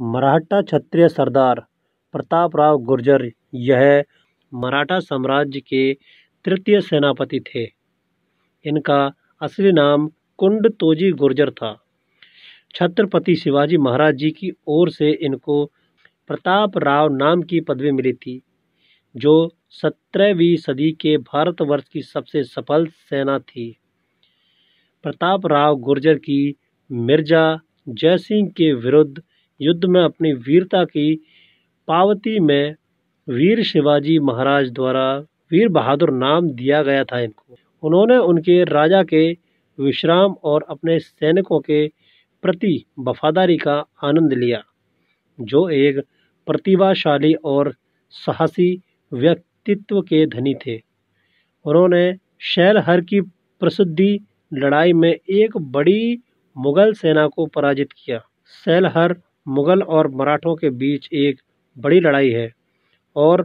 मराठा क्षत्रिय सरदार प्रतापराव गुर्जर यह मराठा साम्राज्य के तृतीय सेनापति थे इनका असली नाम कुंड तोजी गुर्जर था छत्रपति शिवाजी महाराज जी की ओर से इनको प्रताप राव नाम की पदवी मिली थी जो सत्रहवीं सदी के भारतवर्ष की सबसे सफल सेना थी प्रतापराव गुर्जर की मिर्जा जयसिंह के विरुद्ध युद्ध में अपनी वीरता की पावती में वीर शिवाजी महाराज द्वारा वीर बहादुर नाम दिया गया था इनको उन्होंने उनके राजा के विश्राम और अपने सैनिकों के प्रति वफादारी का आनंद लिया जो एक प्रतिभाशाली और साहसी व्यक्तित्व के धनी थे उन्होंने शैलहर की प्रसिद्धि लड़ाई में एक बड़ी मुगल सेना को पराजित किया शैलहर मुग़ल और मराठों के बीच एक बड़ी लड़ाई है और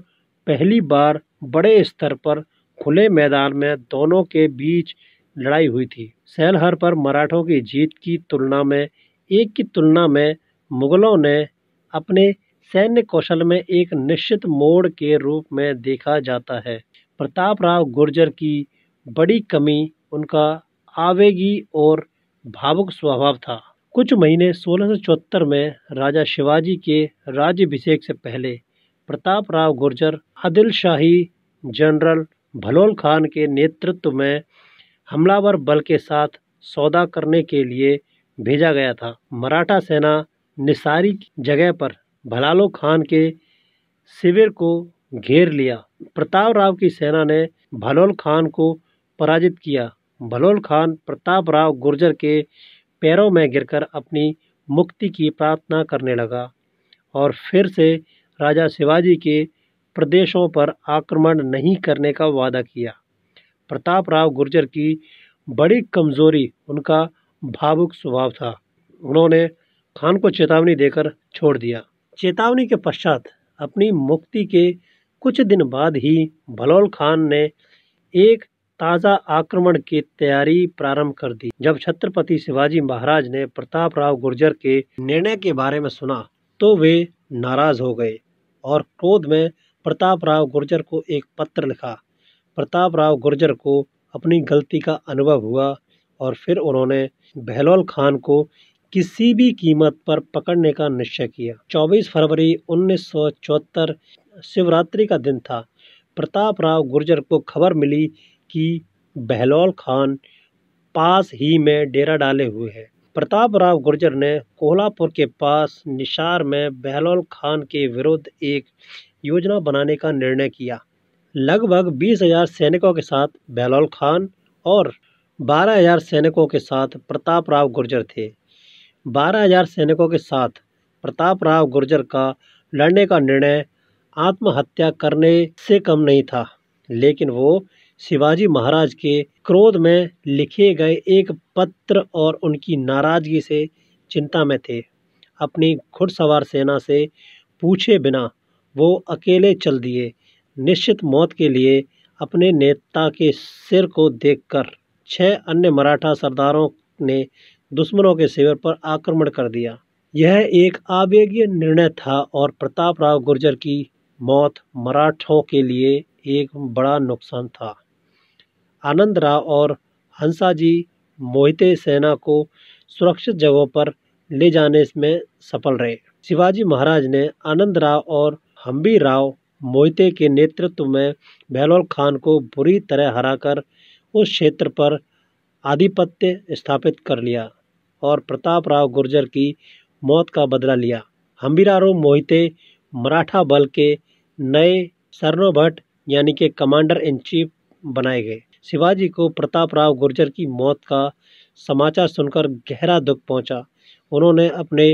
पहली बार बड़े स्तर पर खुले मैदान में दोनों के बीच लड़ाई हुई थी सैलहर पर मराठों की जीत की तुलना में एक की तुलना में मुग़लों ने अपने सैन्य कौशल में एक निश्चित मोड़ के रूप में देखा जाता है प्रताप राव गुर्जर की बड़ी कमी उनका आवेगी और भावुक स्वभाव था कुछ महीने सोलह में राजा शिवाजी के राज्यभिषेक से पहले प्रताप राव गुर्जर आदिल शाही जनरल भलोल खान के नेतृत्व में हमलावर बल के साथ सौदा करने के लिए भेजा गया था मराठा सेना निसारी जगह पर भलालो खान के शिविर को घेर लिया प्रताप राव की सेना ने भलोल खान को पराजित किया भलोल खान प्रताप राव गुर्जर के पैरों में गिरकर अपनी मुक्ति की प्रार्थना करने लगा और फिर से राजा शिवाजी के प्रदेशों पर आक्रमण नहीं करने का वादा किया प्रताप राव गुर्जर की बड़ी कमजोरी उनका भावुक स्वभाव था उन्होंने खान को चेतावनी देकर छोड़ दिया चेतावनी के पश्चात अपनी मुक्ति के कुछ दिन बाद ही भलौल खान ने एक ताज़ा आक्रमण की तैयारी प्रारंभ कर दी जब छत्रपति शिवाजी महाराज ने प्रताप राव गुर्जर के निर्णय के बारे में सुना तो वे नाराज हो गए और क्रोध में प्रतापराव गुर्जर को एक पत्र लिखा प्रताप राव गुर्जर को अपनी गलती का अनुभव हुआ और फिर उन्होंने बहलोल खान को किसी भी कीमत पर पकड़ने का निश्चय किया 24 फरवरी 1974 शिवरात्रि का दिन था प्रताप राव गुर्जर को खबर मिली कि बहलौल खान पास ही में डेरा डाले हुए हैं प्रताप राव गुर्जर ने कोल्हापुर के पास निशार में बहलौल खान के विरुद्ध एक योजना बनाने का निर्णय किया लगभग बीस हजार सैनिकों के साथ बहलौल खान और बारह हजार सैनिकों के साथ प्रताप राव गुर्जर थे बारह हजार सैनिकों के साथ प्रताप राव गुर्जर का लड़ने का निर्णय आत्महत्या करने से कम नहीं था लेकिन वो शिवाजी महाराज के क्रोध में लिखे गए एक पत्र और उनकी नाराज़गी से चिंता में थे अपनी घुड़सवार सेना से पूछे बिना वो अकेले चल दिए निश्चित मौत के लिए अपने नेता के सिर को देखकर छह अन्य मराठा सरदारों ने दुश्मनों के शिविर पर आक्रमण कर दिया यह एक आवेगीय निर्णय था और प्रताप राव गुर्जर की मौत मराठों के लिए एक बड़ा नुकसान था आनंद राव और हंसाजी मोहिते सेना को सुरक्षित जगहों पर ले जाने में सफल रहे शिवाजी महाराज ने आनंद राव और हम्बी राव मोहिते के नेतृत्व में बहलोल खान को बुरी तरह हराकर उस क्षेत्र पर आधिपत्य स्थापित कर लिया और प्रताप राव गुर्जर की मौत का बदला लिया हम्बीरारो मोहिते मराठा बल के नए सरनो भट्ट यानी कि कमांडर इन चीफ बनाए गए शिवाजी को प्रताप राव गुर्जर की मौत का समाचार सुनकर गहरा दुख पहुंचा उन्होंने अपने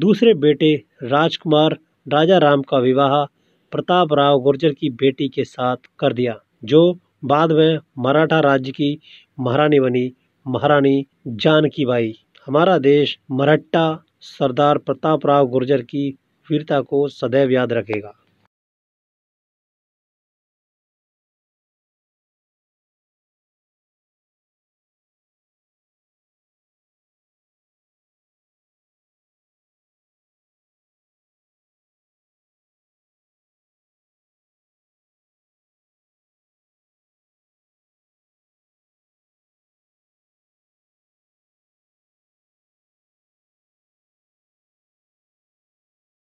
दूसरे बेटे राजकुमार राजा राम का विवाह प्रताप राव गुर्जर की बेटी के साथ कर दिया जो बाद में मराठा राज्य की महारानी बनी महारानी जानकी बाई हमारा देश मराठा सरदार प्रतापराव गुर्जर की वीरता को सदैव याद रखेगा